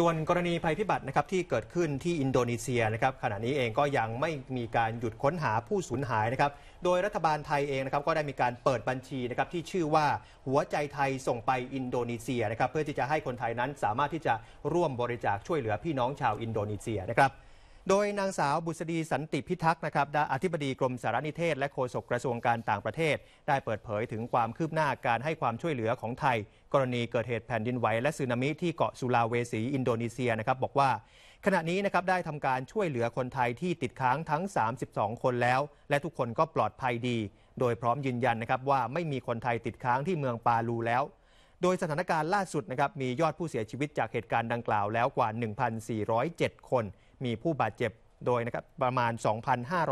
ส่วนกรณีภัยพิบัตินะครับที่เกิดขึ้นที่อินโดนีเซียนะครับขณะนี้เองก็ยังไม่มีการหยุดค้นหาผู้สูญหายนะครับ โดยรัฐบาลไทยเองนะครับก็ได้มีการเปิดบัญชีนะครับที่ชื่อว่าหัวใจไทยส่งไปอินโดนีเซียนะครับเพื่อที่จะให้คนไทยนั้นสามารถที่จะร่วมบริจาคช่วยเหลือพี่น้องชาวอินโดนีเซียนะครับโดยนางสาวบุษดีสันติพิทักษ์นะครับอธิบดีกรมสารนิเทศ และโฆษกกระทรวงการต่างประเทศ ได้เปิดเผยถึงความคืบหน้าการให้ความช่วยเหลือของไทย กรณีเกิดเหตุแผ่นดินไหวและสึนามิที่เกาะสุลาเวสีอินโดนีเซียนะครับบอกว่า ขณะนี้นะครับได้ทำการช่วยเหลือคนไทยที่ติดค้างทั้ง 32 คนแล้ว และทุกคนก็ปลอดภัยดี โดยพร้อมยืนยันนะครับว่าไม่มีคนไทยติดค้างที่เมืองปาลูแล้วโดยสถานการณ์ล่าสุดนะครับมียอดผู้เสียชีวิตจากเหตุการณ์ดังกล่าวแล้วกว่า 1,407 คน มีผู้บาดเจ็บโดยนะครับประมาณ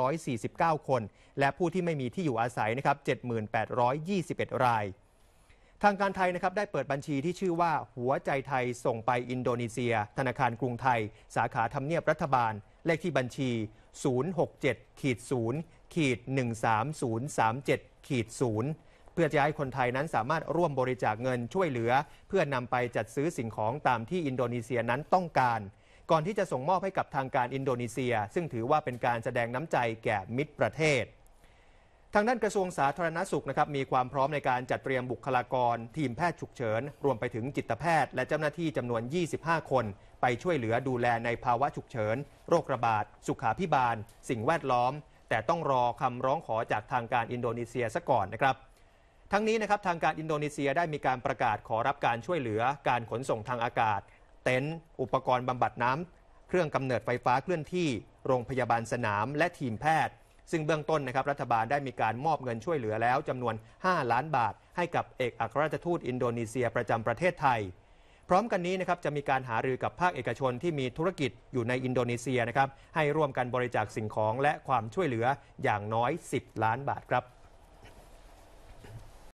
2,549 คน และผู้ที่ไม่มีที่อยู่อาศัยนะครับ 7,821 ราย ทางการไทยนะครับได้เปิดบัญชีที่ชื่อว่า หัวใจไทยส่งไปอินโดนีเซีย ธนาคารกรุงไทย สาขาทำเนียบรัฐบาลเลขที่บัญชี 067 0ขีด13037ขีด0เพื่อจะให้คนไทยนั้นสามารถร่วมบริจาคเงินช่วยเหลือ เพื่อนำไปจัดซื้อสิ่งของ ตามที่อินโดนีเซียนั้นต้องการ ก่อนที่จะส่งมอบให้กับทางการอินโดนีเซีย ซึ่งถือว่าเป็นการแสดงน้ำใจแก่มิตรประเทศ ทางด้านกระทรวงสาธารณสุขนะครับมีความพร้อมในการจัดเตรียมบุคลากรทีมแพทย์ฉุกเฉินรวมไปถึงจิตแพทย์ และเจ้าหน้าที่จำนวน25คนไปช่วยเหลือดูแลในภาวะฉุกเฉินโรคระบาดสุขาพิบาล สิ่งแวดล้อม แต่ต้องรอคำร้องขอจากทางการอินโดนีเซียซะก่อนนะครับทั้งนี้นะครับทางการอินโดนีเซียได้มีการประกาศขอรับการช่วยเหลือการขนส่งทางอากาศเต็นท์อุปกรณ์บำบัดน้ำเครื่องกำเนิดไฟฟ้าเคลื่อนที่โรงพยาบาลสนาม และทีมแพทย์ ซึ่งเบื้องต้นนะครับรัฐบาลได้มีการมอบเงินช่วยเหลือแล้วจำนวน 5 ล้านบาท ให้กับเอกอัครราชทูตอินโดนีเซียประจำประเทศไทย พร้อมกันนี้นะครับจะมีการหารือกับภาคเอกชนที่มีธุรกิจอยู่ในอินโดนีเซียนะครับให้ร่วมกันบริจาคสิ่งของและความช่วยเหลืออย่างน้อย 10 ล้านบาทครับ